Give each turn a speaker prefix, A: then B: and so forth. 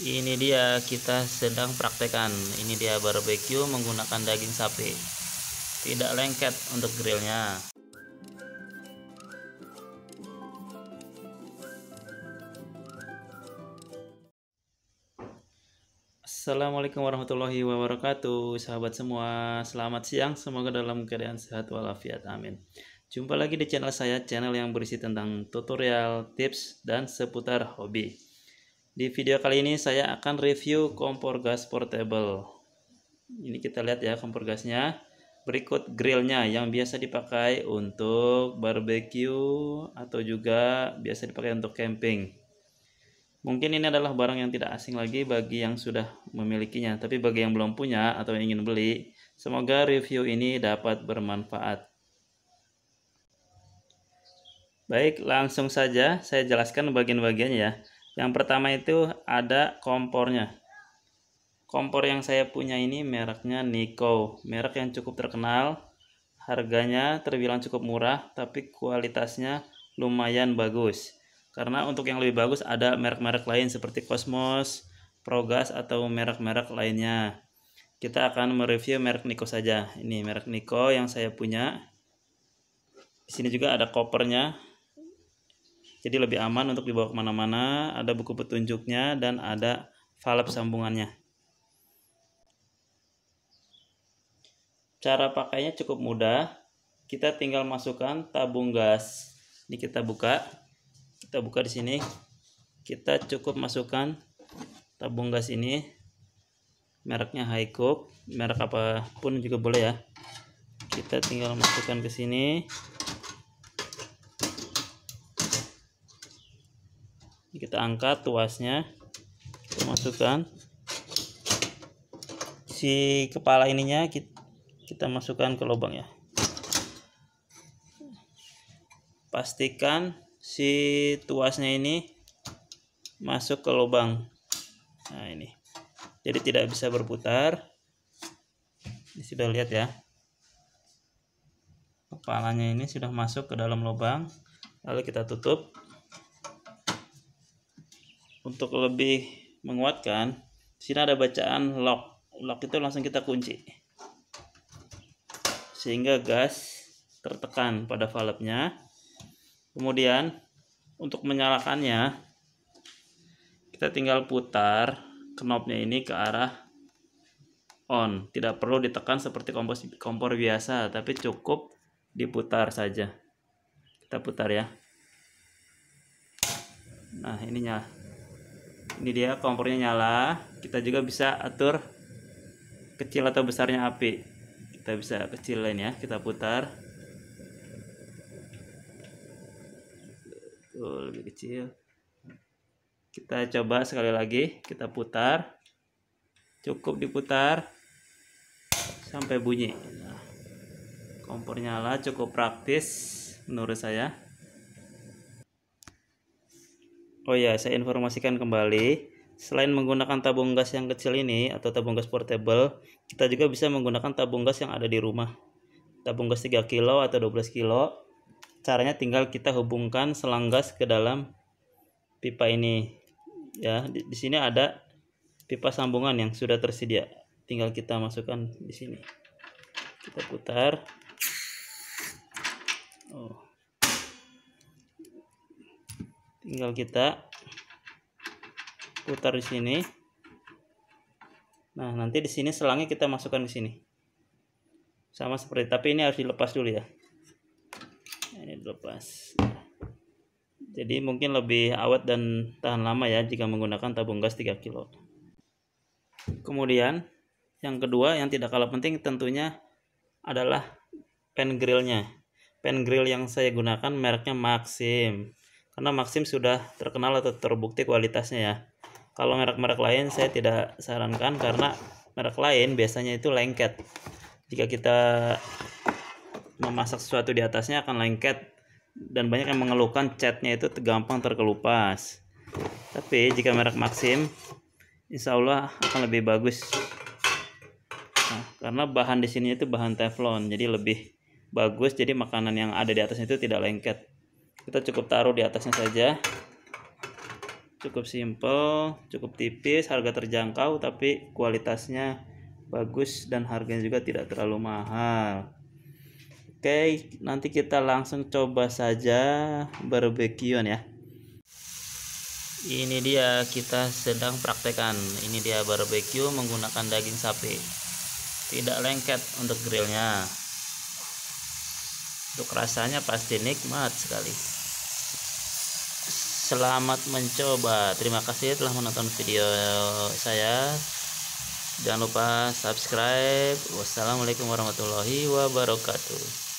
A: ini dia kita sedang praktekan ini dia barbeque menggunakan daging sapi tidak lengket untuk grillnya Assalamualaikum warahmatullahi wabarakatuh Sahabat semua, selamat siang Semoga dalam keadaan sehat walafiat, amin Jumpa lagi di channel saya Channel yang berisi tentang tutorial, tips, dan seputar hobi di video kali ini saya akan review kompor gas portable. Ini kita lihat ya kompor gasnya. Berikut grillnya yang biasa dipakai untuk barbecue atau juga biasa dipakai untuk camping. Mungkin ini adalah barang yang tidak asing lagi bagi yang sudah memilikinya, tapi bagi yang belum punya atau ingin beli, semoga review ini dapat bermanfaat. Baik, langsung saja saya jelaskan bagian-bagiannya ya. Yang pertama itu ada kompornya. Kompor yang saya punya ini mereknya Niko, merek yang cukup terkenal. Harganya terbilang cukup murah, tapi kualitasnya lumayan bagus. Karena untuk yang lebih bagus ada merek-merek lain seperti Cosmos, Progas atau merek-merek lainnya. Kita akan mereview merek Niko saja. Ini merek Niko yang saya punya. Di sini juga ada kopernya, jadi lebih aman untuk dibawa kemana-mana ada buku petunjuknya dan ada valve sambungannya cara pakainya cukup mudah kita tinggal masukkan tabung gas ini kita buka kita buka di sini kita cukup masukkan tabung gas ini mereknya Haikuk merek apapun juga boleh ya kita tinggal masukkan ke sini kita angkat tuasnya kita masukkan si kepala ininya kita, kita masukkan ke lubang ya pastikan si tuasnya ini masuk ke lubang nah ini jadi tidak bisa berputar ini sudah lihat ya kepalanya ini sudah masuk ke dalam lubang lalu kita tutup untuk lebih menguatkan sini ada bacaan lock lock itu langsung kita kunci sehingga gas tertekan pada valve-nya kemudian untuk menyalakannya kita tinggal putar knobnya ini ke arah on tidak perlu ditekan seperti kompor, kompor biasa tapi cukup diputar saja kita putar ya nah ini nyala ini dia kompornya nyala kita juga bisa atur kecil atau besarnya api kita bisa kecilin ya kita putar Tuh, lebih kecil kita coba sekali lagi kita putar cukup diputar sampai bunyi nah, kompor nyala cukup praktis menurut saya Oh ya, saya informasikan kembali. Selain menggunakan tabung gas yang kecil ini atau tabung gas portable, kita juga bisa menggunakan tabung gas yang ada di rumah. Tabung gas 3 kilo atau 12 kilo. Caranya tinggal kita hubungkan selang gas ke dalam pipa ini. Ya, di, di sini ada pipa sambungan yang sudah tersedia. Tinggal kita masukkan di sini. Kita putar. Oh tinggal kita putar di sini nah nanti di sini selangnya kita masukkan di sini sama seperti tapi ini harus dilepas dulu ya nah, ini dilepas jadi mungkin lebih awet dan tahan lama ya jika menggunakan tabung gas 3 kilo kemudian yang kedua yang tidak kalah penting tentunya adalah pen grillnya pen grill yang saya gunakan mereknya Maxim karena Maxim sudah terkenal atau terbukti kualitasnya ya kalau merek-merek lain saya tidak sarankan karena merek lain biasanya itu lengket jika kita memasak sesuatu di atasnya akan lengket dan banyak yang mengeluhkan catnya itu gampang terkelupas tapi jika merek Maxim insya Allah akan lebih bagus nah, karena bahan di sini itu bahan teflon jadi lebih bagus jadi makanan yang ada di atasnya itu tidak lengket kita cukup taruh di atasnya saja cukup simple cukup tipis harga terjangkau tapi kualitasnya bagus dan harganya juga tidak terlalu mahal Oke, nanti kita langsung coba saja barbekyuan ya. Ini dia kita sedang praktekan. Ini dia barbeque menggunakan daging sapi. Tidak lengket untuk grillnya untuk rasanya pasti nikmat sekali selamat mencoba terima kasih ya telah menonton video saya jangan lupa subscribe wassalamualaikum warahmatullahi wabarakatuh